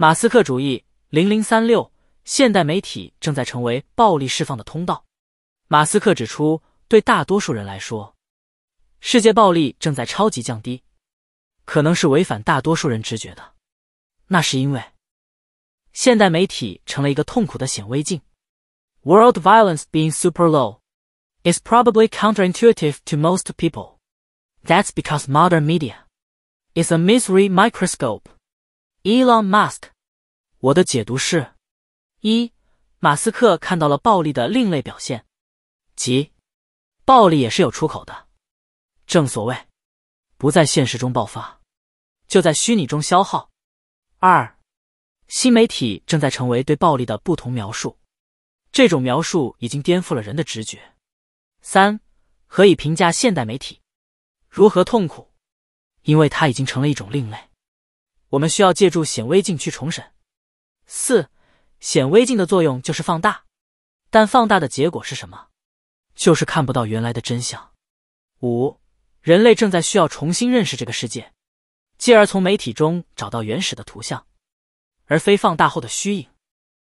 马斯克主义零零三六，现代媒体正在成为暴力释放的通道。马斯克指出，对大多数人来说，世界暴力正在超级降低，可能是违反大多数人直觉的。那是因为现代媒体成了一个痛苦的显微镜。World violence being super low is probably counterintuitive to most people. That's because modern media is a misery microscope. Elon Musk，我的解读是：一，马斯克看到了暴力的另类表现，即暴力也是有出口的，正所谓不在现实中爆发，就在虚拟中消耗。二，新媒体正在成为对暴力的不同描述，这种描述已经颠覆了人的直觉。三，何以评价现代媒体？如何痛苦？因为它已经成了一种另类。我们需要借助显微镜去重审。四，显微镜的作用就是放大，但放大的结果是什么？就是看不到原来的真相。五，人类正在需要重新认识这个世界，继而从媒体中找到原始的图像，而非放大后的虚影。